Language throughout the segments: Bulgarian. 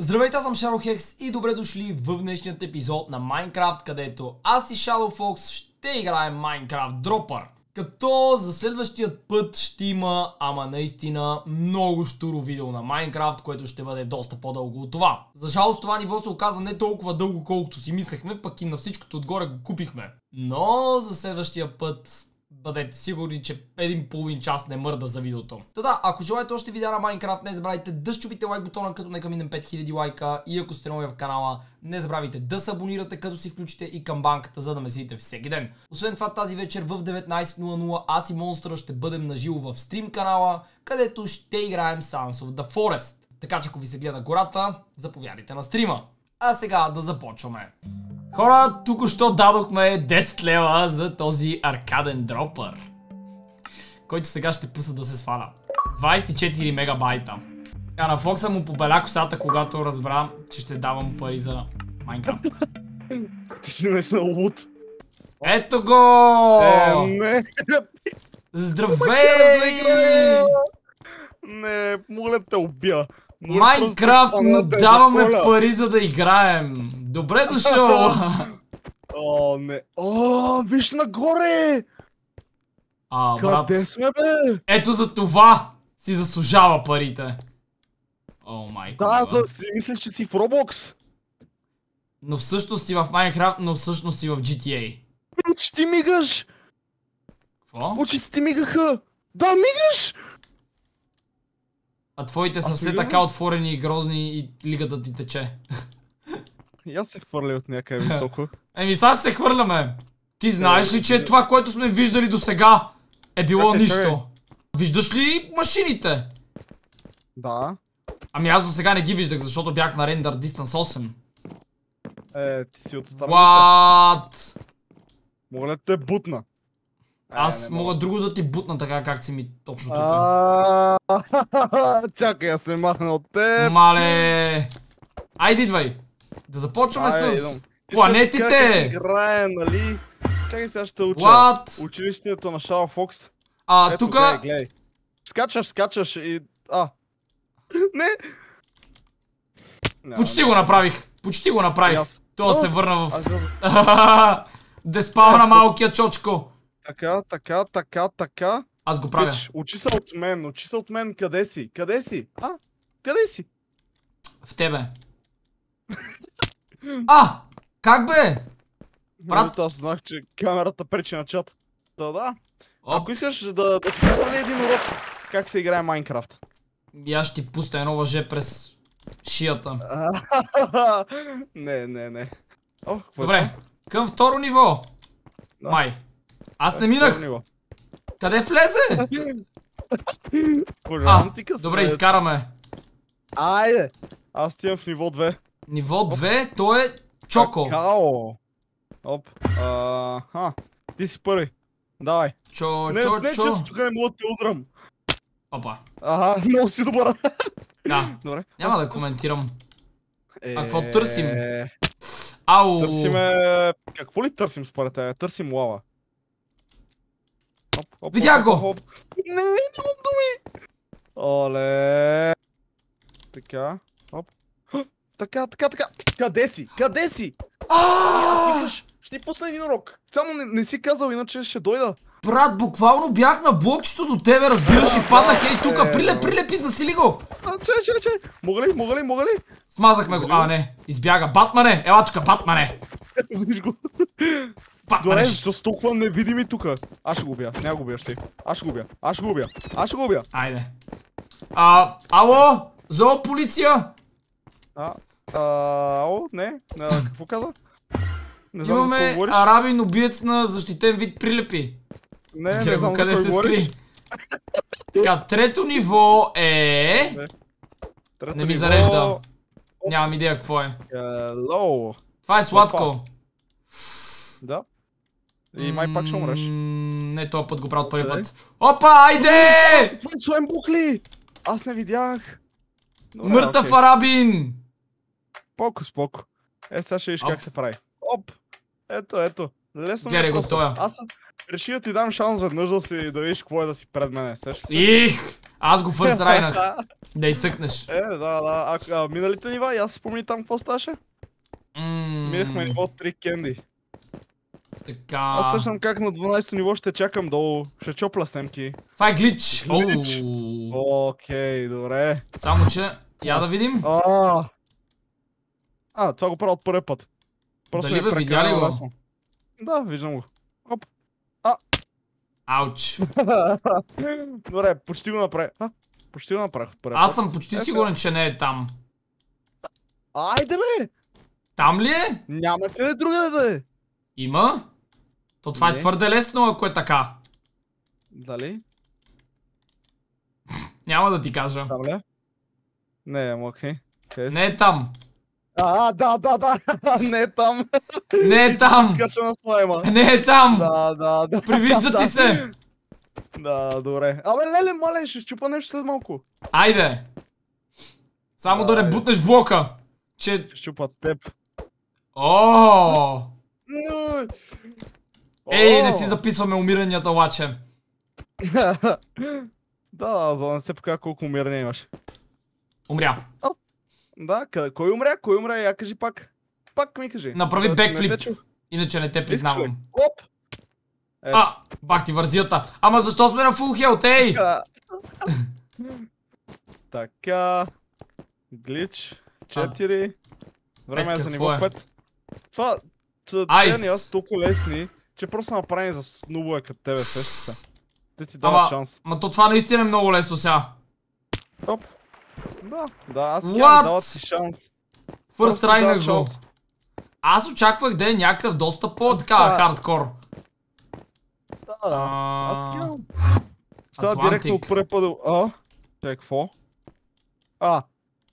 Здравейте, аз съм Шаро Хекс и добре дошли в днешният епизод на Майнкрафт, където аз и Shadow Fox ще играем Майнкрафт Дропър. Като за следващият път ще има, ама наистина, много штуро видео на Майнкрафт, което ще бъде доста по-дълго от това. За жалост това ниво се оказа не толкова дълго, колкото си мислехме, пък и на всичкото отгоре го купихме. Но за следващия път бъдете сигурни, че един половин час не мърда за видеото. Та да, ако желаете още видеа на Майнкрафт, не забравяйте да щупите лайк бутона, като нека минем 5000 лайка и ако сте нови в канала, не забравяйте да се абонирате, като си включите и камбанката, за да ме следите всеки ден. Освен това, тази вечер в 19.00 аз и Монстра ще бъдем наживо в стрим канала, където ще играем Sons of the Forest. Така че ако ви се гледа гората, заповядайте на стрима. А сега да започваме. Хора, току-що дадохме 10 лева за този аркаден дропър. Който сега ще пусна да се сваля. 24 мегабайта. А на Фокса му побеля косата, когато разбра, че ще давам пари за Майнкрафт. Ти си са лут. Ето го! Е, не! Здравей! Не, моля те убия. Майнкрафт, но даваме пари за да играем. Добре дошъл! О, не. О, виж нагоре! А, брат. Къде сме, бе? Ето за това си заслужава парите. О, майко. Да, за си мислиш, че си в Roblox. Но всъщност си в Minecraft, но всъщност си в GTA. Очи ти мигаш! Кво? Очите ти мигаха! Да, мигаш! А твоите са все така отворени и грозни и лигата ти тече. Аз се хвърля от някъде високо. Еми, сега се хвърляме. Ти знаеш ли, че е, това, което сме виждали до сега е било okay, е, е, нищо? Okay. Виждаш ли машините? Да. Ами аз до сега не ги виждах, защото бях на рендър Distance 8. Е, ти си от страната. What? Мога ли те бутна? Аз мога. мога друго да ти бутна така, как си ми точно тук. Чакай, аз се махна от теб. Мале. Айде, идвай. Да започваме с планетите! Играе, нали? Чакай сега ще уча. What? Училището на Шао Фокс. А, тука... тук... Скачаш, скачаш и... А. не! Почти го направих. Почти го направих. Това се върна в... Деспал на малкия чочко. Така, така, така, така. Аз го правя. учи се от мен, учи се от мен. Къде си? Къде си? А? Къде си? В тебе. А! Как бе? Брат... Нали, аз знах, че камерата пречи на чат. Да, да. Ако искаш да, да ти пусна ли един урок как се играе Майнкрафт? И аз ще ти пусна едно въже през шията. не, не, не. О, е Добре, към второ ниво. Да. Май. Аз не минах. Къде влезе? а, добре, изкараме. Айде. Аз стивам в ниво 2. Ниво 2, то е Чоко. Какао. Оп. Аха. Ти си първи. Давай. Чо, не, чо, не, чо. често тук не мога да те удрам. Опа. Ага, много си добър. Да. Добре. Няма да коментирам. Е... А какво е, търсим? Ау! Търсиме... Какво ли търсим според тебе? Търсим лава. Оп, оп, Видя го! Оп, оп. Не, не, не, думи! Оле! Така, не, така, така, така. Къде си? Къде си? Ако ще ти пусна един урок. Само не, не си казал, иначе ще дойда. Брат, буквално бях на блокчето до тебе, разбираш и паднах ей тука. Е, прилеп, прилеп, ли го! Чай, чай, че! Мога ли, мога ли, мога ли? Смазахме го. А, не. Избяга. Батмане! Ела тука, Батмане! Виж го. Батмане! Добре, с толкова невидими тука. Аз ще го убия. Не го убия, ще. Аз ще го убия. Аз ще го убия. Аз ще го убия. Айде. А, ало! Зоо полиция! А, Ао, не, а, какво каза? Не знам Имаме говориш. арабин убиец на защитен вид прилепи. Не, не, не знам къде се говориш. скри. така, трето ниво е... Не, трето не ми ниво... зарежда. Нямам идея какво е. Hello. Това е сладко. Да. И май пак ще умреш. Не, този път го правят първи път. Опа, айде! Това е слайм букли! Аз не видях. Мъртъв арабин! Споко, споко. Е, сега ще виж как се прави. Оп! Ето, ето. Лесно Гледай го тоя. Аз реши да ти дам шанс веднъж да, си, да видиш какво е да си пред мене. Сеш, Их! Аз го фърст райнах. да изсъкнеш. Е, да, да. А, а миналите нива, аз си помни там какво ставаше? Mm. Минахме ниво 3 кенди. Така. Аз същам как на 12-то ниво ще чакам долу. Ще чопля семки. Това е глич. Глич. Окей, добре. Само че, я да видим. А, а, това го правя от първи път. Просто Дали бе, видя ли го? Да, виждам го. Оп. А. Ауч. Добре, почти го направи. А, почти го направих от първи Аз съм почти е, сигурен, че не е там. Айде бе! Там ли е? Няма къде друга да е. Има? То това е не. е твърде лесно, ако е така. Дали? Няма да ти кажа. Там ли? Е? Не, окей. Okay. не е там. А, да, да, да. Не е там. Не е там. Скача на слайма. Не е там. Да, да, да. Привижда ти се. Да, добре. Абе, леле, мале, ще щупа нещо след малко. Айде. Само да не бутнеш блока. Че... Ще щупат теб. О! Ей, не си записваме умиранията, лаче. да, за да не се покажа колко умиране имаш. Умря. Да, къде, кой умря? Кой умря? Я кажи пак. Пак ми кажи. Направи бекфлип. Иначе не те признавам. Оп! Е. А, бах ти вързията. Ама защо сме на фул хелт, ей? Така. Глич. Четири. Време е за ниво е? пет. Това са тени аз толкова лесни, че просто направени за снубове като тебе сеща. Те ти дава шанс. Ма то това наистина е много лесно сега. Оп! Да, да, аз кем, дават си шанс. Фърст на го. Аз очаквах да е някакъв доста по-така хардкор. Да, да. Аз така. Сега директно път. А? Те, какво? А.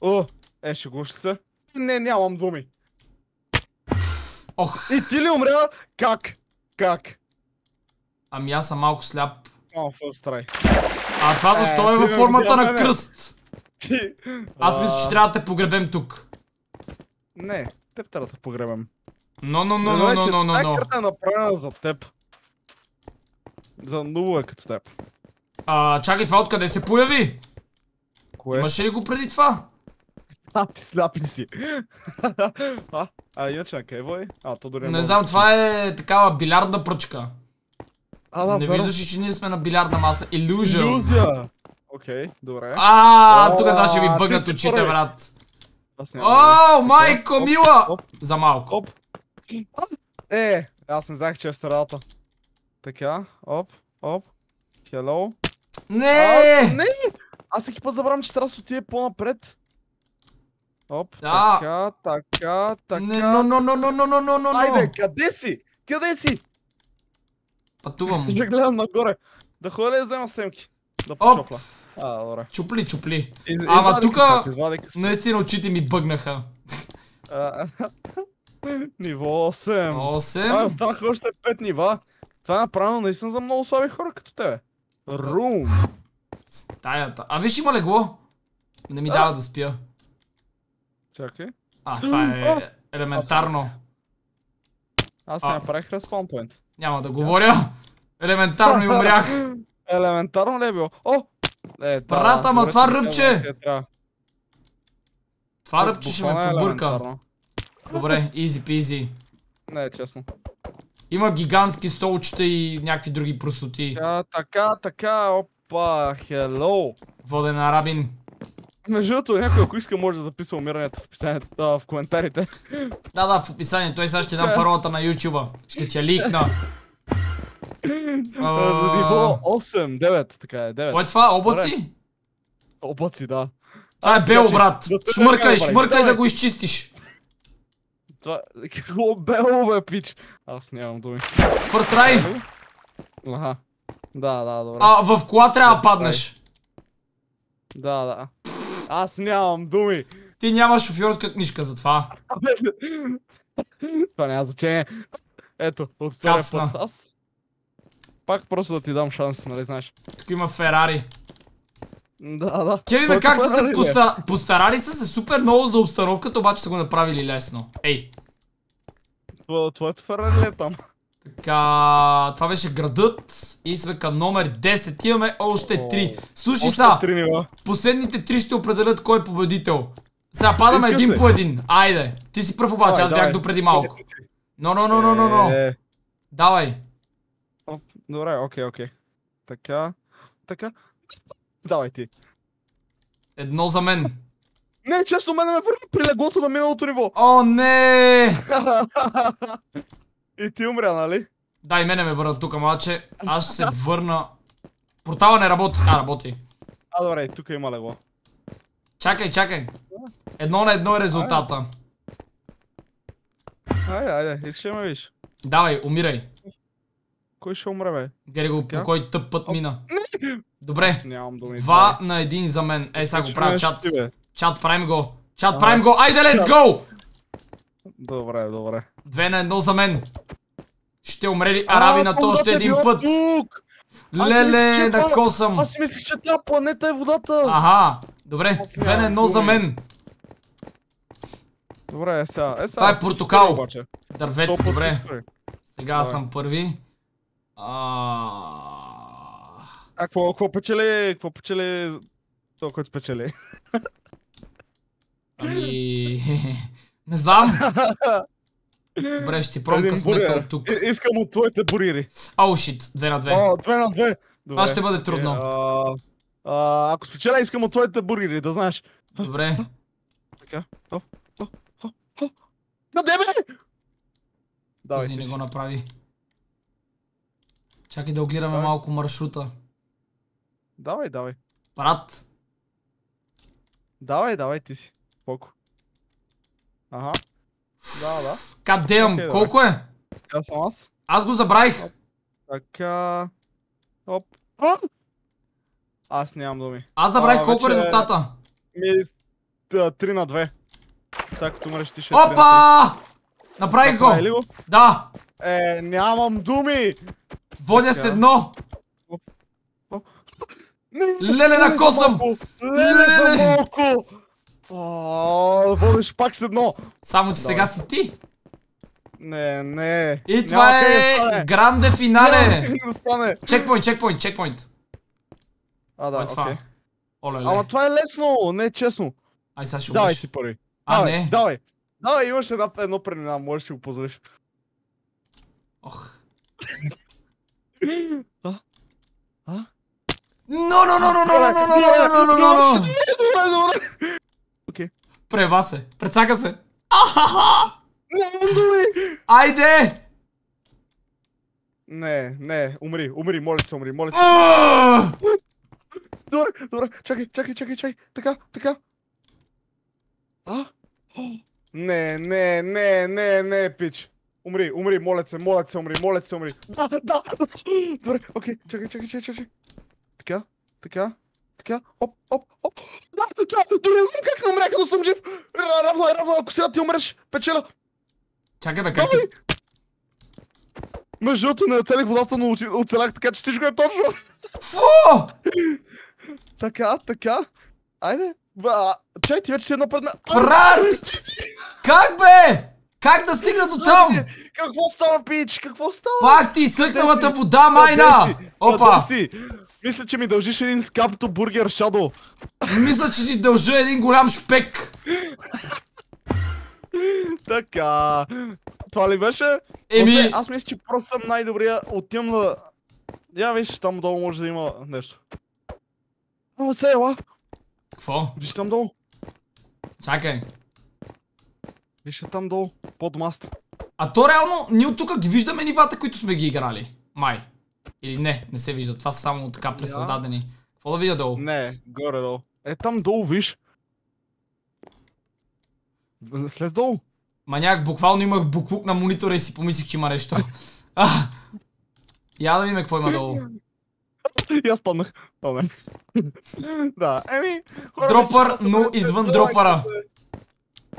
О. Е, шегуваш ли се? Не, нямам думи. Ох. И ти ли умря? Как? Как? Ами аз съм малко сляп. О, first try. А това защо е, във е, формата на кръст? ти. Аз мисля, че трябва да те погребем тук. Не, теб трябва да погребем. Но, но, но, но, но, но, но, но. карта е направена за теб. За нула е като теб. А, чакай, това откъде се появи? Кое? Имаше ли го преди това? А, ти сляп ли си? а, а иначе на Кейво е? А, то дори не Не знам, това е такава билярдна пръчка. А, да, не виждаш ли, че ние сме на билярдна маса? Иллюзия! Иллюзия! Окей, добре. А, тук сега ще ви бъгнат очите, брат. О, майко мила! За малко. Оп. Е, аз не знаех, че е в средата. Така, оп, оп. Hello. Не! не! Аз всеки път забравям, че трябва да отиде по-напред. Оп, така, така, така. Не, но, но, но, но, но, но, но, но. Айде, къде си? Къде си? Пътувам. Ще гледам нагоре. Да ходя да взема семки? Да почопля. А, добре. Чупли, чупли. Ама тук наистина очите ми бъгнаха. ниво 8. 8. Е, останаха още 5 нива. Това е направено наистина за много слаби хора като тебе. Рум. Стаята. А виж има легло. Не ми дава да спя. Чакай. А, това е елементарно. Аз се направих респаунпоинт. Няма да говоря. Елементарно и умрях. Елементарно ли е било? О, е, да, Брат, ама това ръбче! Е това е, ръбче ще ме е побърка. Добре, изи пизи. Не, честно. Има гигантски столчета и някакви други простоти. А, така, така, опа, хеллоу. Воден арабин. Между другото, някой ако иска може да записва умирането в описанието, да, в коментарите. Да, да, в описанието. Той сега ще дам паролата на YouTube. Ще те ликна. А... Ниво 8, 9, така е, 9. Кое е това? Облаци? Облаци, да. Това е значи, бел, значи, брат. Шмъркай, шмъркай да го изчистиш. Това... е... Какво бело, бе, пич? Аз нямам думи. First try! Аха. Да, да, добре. А, в кола трябва да паднеш. Да, да. Аз нямам думи. Ти нямаш шофьорска книжка за това. това няма значение. Ето, от втория път. Аз пак просто да ти дам шанс, нали знаеш. Тук има Ферари. Да, да. Кевиме, как са се постарали са се супер много за обстановката, обаче са го направили лесно. Ей. Това, твоето Ферари е там? Така, това беше градът и сме към номер 10. Имаме още 3. Слушай са, последните 3 ще определят кой е победител. Сега падаме един по един. Айде. Ти си пръв обаче, аз бях допреди малко. Но, но, но, но, но, но. Давай. Е. Добре, окей, окей. Така, така. Давай ти. Едно за мен. Не, често мене ме върна при леглото на миналото ниво. О, не! И ти умря, нали? Да, и мене ме върна тук, малче. Аз се върна. Портала не работи. А, работи. А, добре, тук има легло. Чакай, чакай. Едно на едно е резултата. Айде, айде, искаш да ме виж. Давай, умирай. Кой ще умре, бе? Гери го, по кой тъп път мина. Добре. Два на един за мен. Е, сега го правя чат. Чат, правим го. Чат, правим го. Айде, let's go! Добре, добре. Две на едно за мен. Ще умре ли Араби на то още един път? Леле, на съм! Аз си мислих, че тя планета е водата. Аха, добре. Две на едно за мен. Добре, е сега. Е, сега. Това е портокал. Дървет, добре. Сега съм първи. А, какво, какво печели? Какво печели? То, който спечели. Ами... Не знам. Добре, ще ти пробвам късмета от тук. Искам от твоите бурири. Ау, шит. Две на две. О, две на две. Това ще бъде трудно. Е, ако спечеля, искам от твоите бурири, да знаеш. Добре. Така. О, о, о, Давай. не го направи. Чакай да огледаме малко маршрута. Давай, давай. Брат! Давай, давай ти си. Поко. Ага. Да, да. Кадем, okay, колко е? Аз съм аз. Аз го забравих. Така. Оп. Аз нямам думи. Аз забравих а, колко е резултата. Ми, 3 е, на 2. Сега като мреш ти ще е Опа! Направих го! да! Е, нямам думи! Водя с едно! Леле на косъм! Леле за малко! Водиш пак с едно! Само, че сега си ти! Не, не. И това е гранде финале. Чекпоинт, чекпоинт, чекпоинт. А, да, окей. Ама това е лесно, не е честно. Ай, сега ще убиш. Давай ти пари. А, не. Давай. Давай, имаш едно преминаване, можеш да си го позволиш. Ох. А? А? Но, но, но, но, но, но, но, но, но, но, но, но, Окей. Прева се. Прецака се. Айде! Не, не, умри, умри, моля се, умри, моля се. Добре, добре, чакай, чакай, чакай, чакай. Така, така. А? Не, не, не, не, не, пич. Умри, умри, моля се, моля се, умри, молят се, умри. Да, да. Добре, окей, чакай, чакай, чакай, чакай. Така, така, така, оп, оп, оп. Да, така, дори не знам как не умрях, но съм жив. Равно е, равно, е, ако сега ти умреш, печеля. Чакай бе, как ти... Между другото, не отелих водата, но оцелях, така че всичко е точно. Фу! така, така. Айде. Чай, ти вече си едно пред мен. Брат! Как бе? Как да стигна до там? Какво става, пич? Какво става? Пак ти изсъкналата вода, майна! Опа! Мисля, че ми дължиш един скапто бургер, Шадо. Мисля, че ти дължа един голям шпек. така. Това ли беше? Еми... Аз мисля, че просто съм най-добрия. Отивам да... Я виж, там долу може да има нещо. О, се, ела. Кво? Виж там долу. Чакай. Вижте там долу, под маста. А то реално, ние от тук ги виждаме нивата, които сме ги играли. Май. Или не, не се вижда. Това са само така пресъздадени. Какво да видя долу? Не, горе долу. Е, там долу, виж. Слез долу. Маняк, буквално имах буклук на монитора и си помислих, че има нещо. я да видим какво има долу. И аз паднах. Паднах. да, еми... Дропър, но извън дропъра.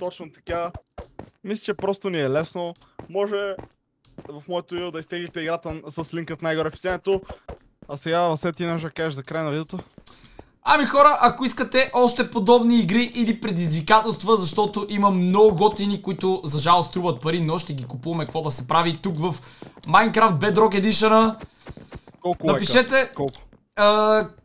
Точно така. Мисля, че просто ни е лесно. Може в моето видео да изтеглите играта с линкът най-горе в описанието. А сега, Васе, ти нещо кажеш за край на видеото. Ами хора, ако искате още подобни игри или предизвикателства, защото има много готини, които за жал струват пари, но ще ги купуваме какво да се прави тук в Minecraft Bedrock Edition. Колко Напишете... Лайка? Колко?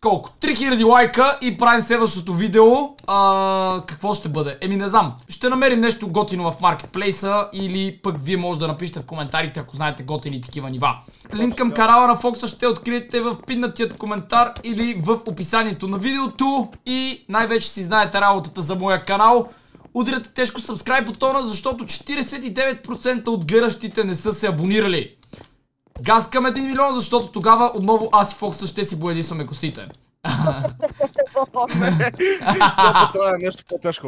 колко? 3000 лайка и правим следващото видео. А, какво ще бъде? Еми не знам. Ще намерим нещо готино в маркетплейса или пък вие може да напишете в коментарите, ако знаете готини такива нива. Линк към канала на Фокса ще откриете в пиннатият коментар или в описанието на видеото. И най-вече си знаете работата за моя канал. Удряте тежко сабскрайб бутона, защото 49% от гледащите не са се абонирали. Гаскам един 1 милион, защото тогава отново аз и Фокса ще си боядисваме косите. Това е нещо по-тежко.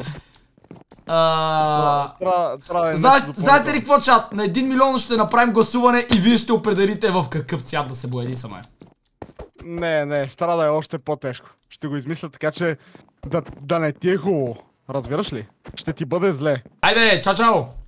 Е знаете ли какво чат? На 1 милион ще направим гласуване и вие ще определите в какъв цвят да се боядисваме. Не, не, ще трябва да е още по-тежко. Ще го измисля така, че да, да не ти е хубаво. Разбираш ли? Ще ти бъде зле. Айде, чао-чао!